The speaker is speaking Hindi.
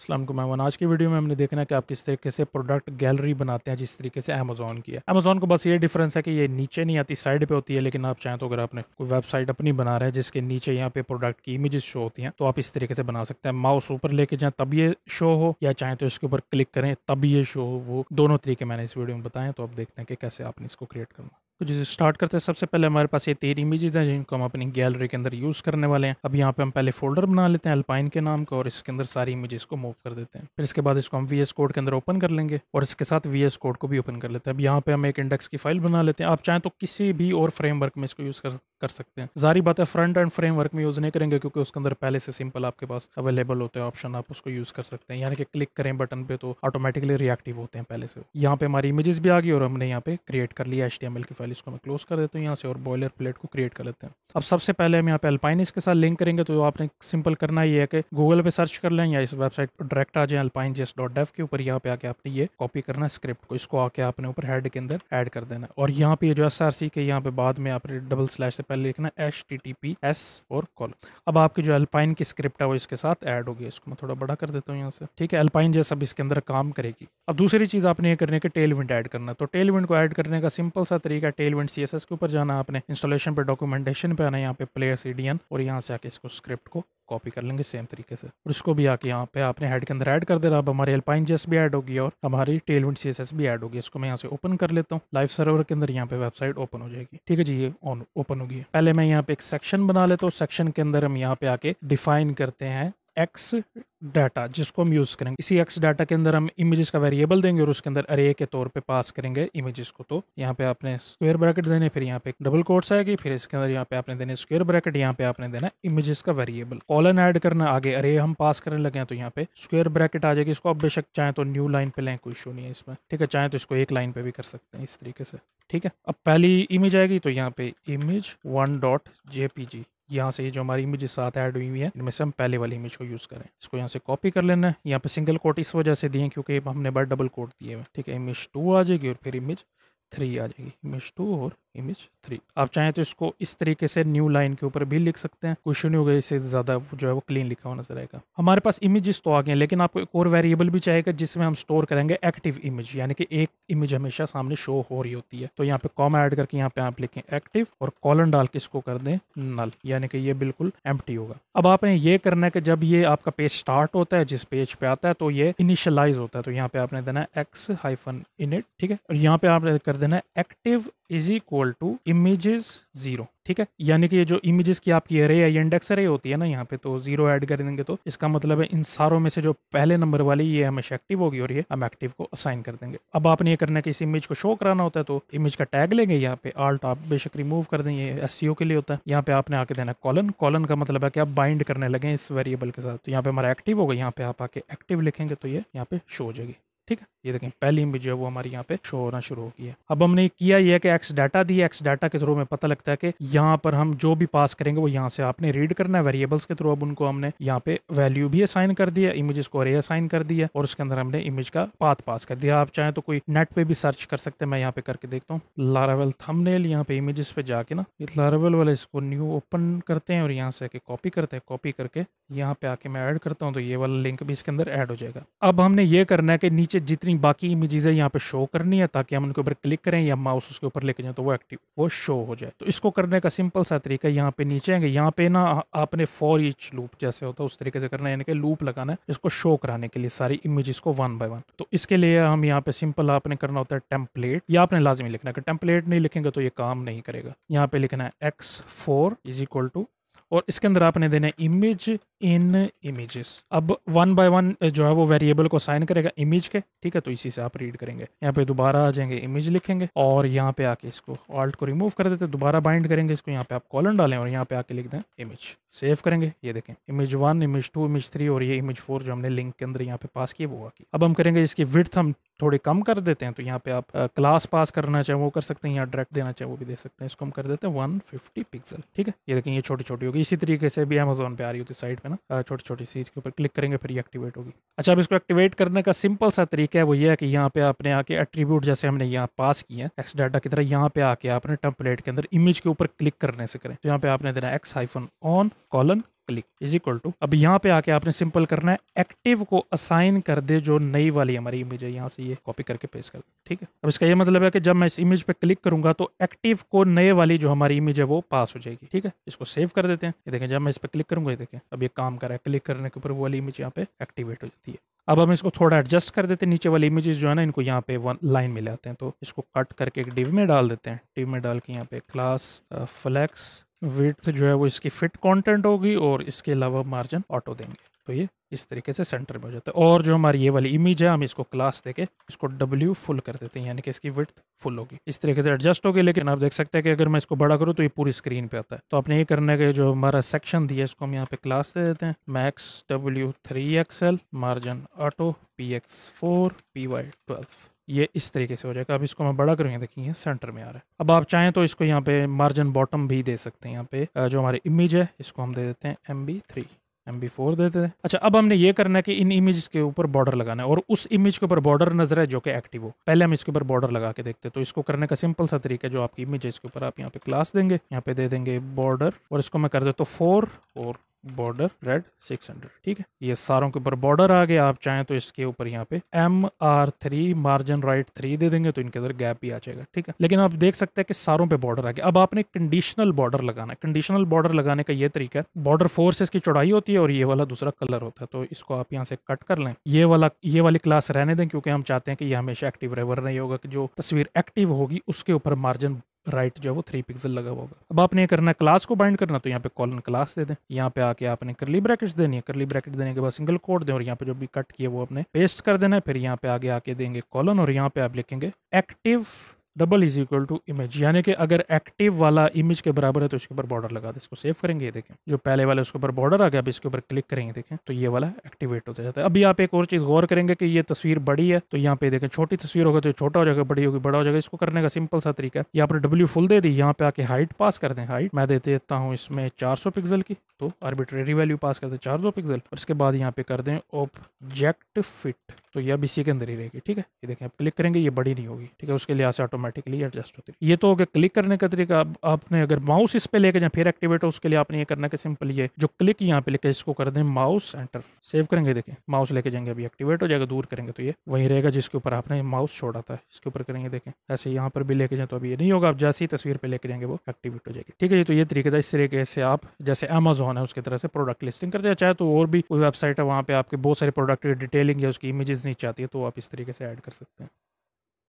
असलम मैमान आज की वीडियो में हमने देखना है कि आप किस तरीके से प्रोडक्ट गैलरी बनाते हैं जिस तरीके से अमेजोन की है अमेजोन को बस ये डिफरेंस है कि ये नीचे नहीं आती साइड पे होती है लेकिन आप चाहें तो अगर आपने कोई वेबसाइट अपनी बना रहे हैं जिसके नीचे यहाँ पे प्रोडक्ट की इमेजेस शो होती हैं तो आप इस तरीके से बना सकते हैं माउस ऊपर लेके जाएँ तब ये शो हो या चाहें तो इसके ऊपर क्लिक करें तब ये शो हो वो दोनों तरीके मैंने इस वीडियो में बताएं तो आप देखते हैं कि कैसे आपने इसको क्रिएट करना तो जिसे स्टार्ट करते हैं सबसे पहले हमारे पास ये तीन इमेजेस हैं जिनको हम अपनी गैलरी के अंदर यूज़ करने वाले हैं अब यहाँ पे हम पहले फोल्डर बना लेते हैं अल्पाइन के नाम का और इसके अंदर सारी इमेजेस को मूव कर देते हैं फिर इसके बाद इसको हम वी कोड के अंदर ओपन कर लेंगे और इसके साथ वी कोड को भी ओपन कर लेते हैं अब यहाँ पे हम एक इंडेक्स की फाइल बना लेते हैं आप चाहें तो किसी भी और फ्रेमवर्क में इसको यूज़ कर कर सकते हैं जारी बात है फ्रंट एंड फ्रेमवर्क में यूज़ नहीं करेंगे क्योंकि उसके अंदर पहले से सिंपल आपके पास अवेलेबल होते हैं ऑप्शन आप उसको यूज़ कर सकते हैं यानी कि क्लिक करें बटन पे तो ऑटोमेटिकली रिएक्टिव होते हैं पहले से यहाँ पे हमारी इमेजेस भी आ गई और हमने यहाँ पे क्रिएट कर लिया एच की फाइल पहले इसको मैं क्लोज कर देता हूँ यहाँ से और बॉयलर प्लेट को क्रिएट कर लेते हैं अब सबसे पहले हम यहाँ पे अल्पाइनिस के साथ लिंक करेंगे तो आपने सिंपल करना ये है कि गूगल पे सर्च कर लें या इस वेबसाइट पर डायरेक्ट आ जाए अल्पाइन जेस डॉट डेव के ऊपर यहाँ पे आके आपने ये कॉपी करना स्क्रिप्ट को इसको आके आपने ऊपर हेड के अंदर एड कर देना और यहाँ पे जो एस आर सी के यहाँ पे बाद में आपने डबल स्लैश से पहले लिखना H T T P S और कॉल अब आपकी जो अल्पाइन की स्क्रिप्ट है वो इसके साथ ऐड होगी इसको मैं थोड़ा बड़ा कर देता हूँ यहाँ से ठीक है अल्पाइन जैसा अब इसके अंदर काम करेगी अब दूसरी चीज़ आपने ये करने के टेल विंड ऐड करना तो टेल विंड को ऐड करने का सिंपल सा तरीका टेल सी के ऊपर जाना आपने इंस्टॉलेशन पे डॉक्यूमेंटेशन पे आना यहाँ पे प्लेयर सी और यहाँ से आके इसको स्क्रिप्ट को कॉपी कर लेंगे सेम तरीके से और इसको भी आके यहाँ पे आपने हेड के अंदर ऐड कर दे रहा अब हमारे एल्पाइन जेस भी ऐड होगी और हमारी टेलविंड सी भी ऐड होगी इसको मैं यहाँ से ओपन कर लेता हूँ लाइव सर्वर के अंदर यहाँ पे वेबसाइट ओपन हो जाएगी ठीक है जी ये ऑन ओपन होगी पहले मैं यहाँ पे एक सेक्शन बना लेता हूँ सेक्शन के अंदर हम यहाँ पे आके डिफाइन करते हैं एक्स डाटा जिसको हम यूज़ करेंगे इसी एक्स डाटा के अंदर हम इमेजेस का वेरिएबल देंगे और उसके अंदर अरे के तौर पे पास करेंगे इमेजेस को तो यहाँ पे आपने स्क्वायर ब्रैकेट देने फिर यहाँ पे डबल कोट्स आएगी फिर इसके अंदर यहाँ पे आपने देने स्क्वायर ब्रैकेट यहाँ पे आपने देना इमेजेस का वेरिएबल कॉलन ऐड करना आगे अरे हम पास करने लगे तो यहाँ पे स्क्वायर ब्रैकेट आ जाएगी इसको आप बेशक चाहें तो न्यू लाइन पे लें कोई इशू नहीं है इसमें ठीक है चाहें तो इसको एक लाइन पे भी कर सकते हैं इस तरीके से ठीक है अब पहली इमेज आएगी तो यहाँ पे इमेज वन डॉट जेपीजी यहाँ से जो हमारी इमेज साथ ऐड हुई हुई है इनमें से हम पहले वाली इमेज को यूज़ करें इसको यहाँ से कॉपी कर लेना है यहाँ पे सिंगल कोट इस वजह से दिए क्योंकि हमने बार डबल कोट दिए हुए ठीक है इमेज टू आ जाएगी और फिर इमेज थ्री आ जाएगी इमेज टू और इमेज थ्री आप चाहें तो इसको इस तरीके से न्यू लाइन के ऊपर भी लिख सकते हैं क्वेश्चन होगा इससे ज़्यादा जो है वो क्लीन लिखा हुआ नजर आएगा हमारे पास इमेजेस तो आ गए लेकिन आपको एक और वेरिएबल भी चाहिएगा जिसमें हम स्टोर करेंगे एक्टिव इमेज यानी कि एक इमेज हमेशा सामने शो हो रही होती है तो यहाँ पे कॉम ऐड करके यहाँ पे आप लिखें एक्टिव और कॉलन डाल के इसको कर दें नल यानी कि ये बिल्कुल एम होगा अब आपने ये करना है कि जब ये आपका पेज स्टार्ट होता है जिस पेज पे आता है तो ये इनिशलाइज होता है तो यहाँ पे आपने देना एक्स हाइफन इनिट ठीक है और यहाँ पे आपने कर देना active is equal equal to images zero ठीक है यानी कि ये जो इमेजेस की आपकी एरे या इंडेक्स एरे होती है ना यहाँ पे तो जीरो ऐड कर देंगे तो इसका मतलब है इन सारों में से जो पहले नंबर वाली ये हमेशा एक्टिव होगी और ये हम एक्टिव को असाइन कर देंगे अब आपने ये करना है कि इस इमेज को शो कराना होता है तो इमेज का टैग लेंगे यहाँ पे आल्ट आप बेशक रिमूव कर दें ये एस के लिए होता है यहाँ पे आपने आके देना कॉलन कॉलन का मतलब है कि आप बाइंड करने लगे इस वेरिएबल के साथ तो यहाँ पे हमारा एक्टिव होगा यहाँ पे आप आके एक्टिव लिखेंगे तो ये यहाँ पे शो हो जाएगी ठीक है ये देखें पहली इमेज जो है वो हमारी यहाँ पे शो होना शुरू हो गई है अब हमने किया ये है कि x data the x data के थ्रू हमें पता लगता है कि यहाँ पर हम जो भी पास करेंगे वो यहाँ से आपने रीड करना है वेरिएबल्स के थ्रू अब उनको हमने यहाँ पे वैल्यू भी असाइन कर दिया इमेज को अरे असाइन कर दिया और उसके अंदर हमने इमेज का पाथ पास कर दिया आप चाहें तो कोई नेट पे भी सर्च कर सकते हैं मैं यहाँ पे करके देखता हूँ लारावेल थमनेल यहाँ पे इमेज पे जाके ना लारावेल वाले इसको न्यू ओपन करते हैं और यहाँ से आके कॉपी करते हैं कॉपी करके यहाँ पे आके मैं ऐड करता हूँ तो ये वाला लिंक भी इसके अंदर ऐड हो जाएगा अब हमने ये करना है कि नीचे से जितनी बाकी इमेजेज़ है यहाँ पे शो करनी है ताकि हम उनके ऊपर क्लिक करें या माउस उसके ऊपर लेके जाए तो वो एक्टिव वो शो हो जाए तो इसको करने का सिंपल सा तरीका यहाँ पे नीचे आएंगे यहाँ पे ना आपने फॉर ईच लूप जैसे होता है उस तरीके से करना है यानी कि लूप लगाना है इसको शो कराने के लिए सारी इमेजेस को वन बाय वन तो इसके लिए हम यहाँ पे सिंपल आपने करना होता है टेम्पलेट या आपने लाजमी लिखना है टेम्पलेट नहीं लिखेंगे तो ये काम नहीं करेगा यहाँ पे लिखना है x four is equal to और इसके अंदर आपने देना है इमेज इन इमेजेस अब वन बाय वन जो है वो वेरिएबल को साइन करेगा इमेज के ठीक है तो इसी से आप रीड करेंगे यहाँ पे दोबारा आ जाएंगे इमेज लिखेंगे और यहाँ पे आके इसको ऑल्ट को रिमूव कर देते दोबारा बाइंड करेंगे इसको यहाँ पे आप कॉलन डालें और यहाँ पे आके लिख दें इमेज सेव करेंगे ये देखें image one image two image three और ये इमेज फोर जो हमने लिंक के अंदर यहाँ पे पास किए वो आगे अब हम करेंगे इसकी विथ हम थोड़ी कम कर देते हैं तो यहाँ पे आप क्लास पास करना चाहे वो कर सकते हैं या डायरेक्ट देना चाहे वो भी दे सकते हैं इसको हम कर देते हैं वन फिफ्टी पिक्सल ठीक है ये देखें ये छोटी छोटी होगी इसी तरीके से भी अमेजोन पे आ रही होती है साइट पे ना छोटी छोटी सी इसके ऊपर क्लिक करेंगे फिर ये एक्टिवेट होगी अच्छा अब इसको एक्टिवेट करने का सिंपल सा तरीका है वो ये है कि यहाँ पे आपने आके एट्रीब्यूट जैसे हमने यहाँ पास किए हैं एक्स डाटा की तरह यहाँ पे आके आपने टेम्पलेट के अंदर इमेज के ऊपर क्लिक करने से करें तो यहाँ पे आपने देना x hyphen on colon click is equal to अब यहाँ पे आके आपने सिंपल करना है एक्टिव को असाइन कर दे जो नई वाली हमारी इमेज है यहाँ से ये कॉपी करके पेस्ट कर ठीक है अब इसका ये मतलब है कि जब मैं इस इमेज पे क्लिक करूंगा तो एक्टिव को नए वाली जो हमारी इमेज है वो पास हो जाएगी ठीक है इसको सेव कर देते हैं ये देखें जब मैं इस पर क्लिक करूंगा ये देखें अब ये काम कर रहा है क्लिक करने के ऊपर वो वाली इमेज यहाँ पे एक्टिवेट हो जाती है अब हम इसको थोड़ा एडजस्ट कर देते हैं नीचे वाली इमेजेस जो है ना इनको यहाँ पे वन लाइन में ले आते हैं तो इसको कट करके एक डिव में डाल देते हैं डिव में डाल के यहाँ पे क्लास फ्लैक्स uh, विथ जो है वो इसकी फिट कंटेंट होगी और इसके अलावा मार्जिन ऑटो देंगे तो ये इस तरीके से सेंटर में हो जाता है और जो हमारी ये वाली इमेज है हम इसको क्लास देके इसको डब्ल्यू फुल कर देते हैं यानी कि इसकी विथ फुल होगी इस तरीके से एडजस्ट होगी लेकिन आप देख सकते हैं कि अगर मैं इसको बड़ा करूँ तो ये पूरी स्क्रीन पे आता है तो आपने ये करने के जो हमारा सेक्शन दिया इसको हम यहाँ पे क्लास दे देते हैं max W three XL margin auto P X four P Y twelve ये इस तरीके से हो जाएगा अब इसको मैं बड़ा करूँगा देखिए सेंटर में आ रहा है अब आप चाहें तो इसको यहाँ पे मार्जिन बॉटम भी दे सकते हैं यहाँ पे जो हमारी इमेज है इसको हम दे देते हैं M B three M B four दे देते हैं अच्छा अब हमने ये करना है कि इन इमेज के ऊपर बॉर्डर लगाना है और उस इमेज के ऊपर बॉर्डर नजर है जो कि एक्टिव हो पहले हम इसके ऊपर बॉर्डर लगा के देखते हैं तो इसको करने का सिंपल सा तरीका है जो आपकी इमेज है इसके ऊपर आप यहाँ पे क्लास देंगे यहाँ पे दे देंगे बॉर्डर और इसको मैं कर देता हूँ फोर और बॉर्डर रेड 600 ठीक है ये सारों के ऊपर बॉर्डर आ गया आप चाहें तो इसके ऊपर यहाँ पे M R three margin right three दे देंगे तो इनके अंदर गैप भी आ जाएगा ठीक है लेकिन आप देख सकते हैं कि सारों पे बॉर्डर आ गया अब आपने कंडीशनल बॉर्डर लगाना है कंडीशनल बॉर्डर लगाने का ये तरीका है बॉर्डर फोर से इसकी चौड़ाई होती है और ये वाला दूसरा कलर होता है तो इसको आप यहाँ से कट कर लें ये वाला ये वाली क्लास रहने दें क्योंकि हम चाहते हैं कि ये हमेशा एक्टिव रेवर नहीं होगा कि जो तस्वीर एक्टिव होगी उसके ऊपर मार्जिन राइट जो है वो थ्री पिक्सल लगा हुआ होगा अब आपने ये करना है क्लास को बाइंड करना तो यहाँ पे कॉलन क्लास दे दें यहाँ पे आके आपने करली ब्रैकेट्स देनी है करली ब्रैकेट देने के बाद सिंगल कोड दें और यहाँ पे जो भी कट किया वो आपने पेस्ट कर देना है फिर यहाँ पे आगे आके देंगे कॉलन और यहाँ पे आप लिखेंगे active double is equal to image यानी कि अगर एक्टिव वाला इमेज के बराबर है तो इसके ऊपर बॉर्डर लगा दे इसको सेव करेंगे ये देखें जो पहले वाले उसके ऊपर बॉर्डर आ गया अब इसके ऊपर क्लिक करेंगे देखें तो ये वाला एक्टिवेट होता जाता है अभी आप एक और चीज़ गौर करेंगे कि ये तस्वीर बड़ी है तो यहाँ पे देखें छोटी तस्वीर होगा तो छोटा हो जाएगा बड़ी होगी बड़ा हो जाएगा इसको करने का सिंपल सा तरीका है यहाँ पर डब्ल्यू फुल दे दी यहाँ पे आके हाइट पास कर दें हाइट मैं दे देता हूँ इसमें चार सौ पिक्सल की तो आर्बिट्रेरी वैल्यू पास कर दें चार सौ पिक्सल और इसके बाद यहाँ पे कर दें ऑब्जेक्ट फिट तो यह अब इसी के अंदर ही रहेगी ठीक है ये देखें आप क्लिक करेंगे ये बड़ी नहीं होगी ठीक है उसके लिहाज से ऑटोमेटिकली एडजस्ट होती है ये तो हो गया क्लिक करने का तरीका अब आपने अगर माउस इस पे लेके जाए फिर एक्टिवेट हो उसके लिए आपने ये करना कि सिंपल ये जो क्लिक यहाँ पे लेके इसको कर दें माउस एंटर सेव करेंगे देखें माउस लेके जाएंगे अभी एक्टिवेट हो जाएगा दूर करेंगे तो ये वही रहेगा जिसके ऊपर आपने माउस छोड़ा था इसके ऊपर करेंगे देखें ऐसे यहाँ पर भी लेके जाए तो अभी ये नहीं होगा आप जैसी तस्वीर पर लेके जाएंगे वो एक्टिवेट हो जाएगी ठीक है जी तो ये तरीके था इस तरीके से आप जैसे अमेजोन है उसकी तरह से प्रोडक्ट लिस्टिंग करते हैं चाहे तो और भी कोई वेबसाइट है वहाँ पे आपके बहुत सारे प्रोडक्ट की डिटेलिंग या उसकी इमेजेस नहीं चाहती है तो आप इस तरीके से ऐड कर सकते हैं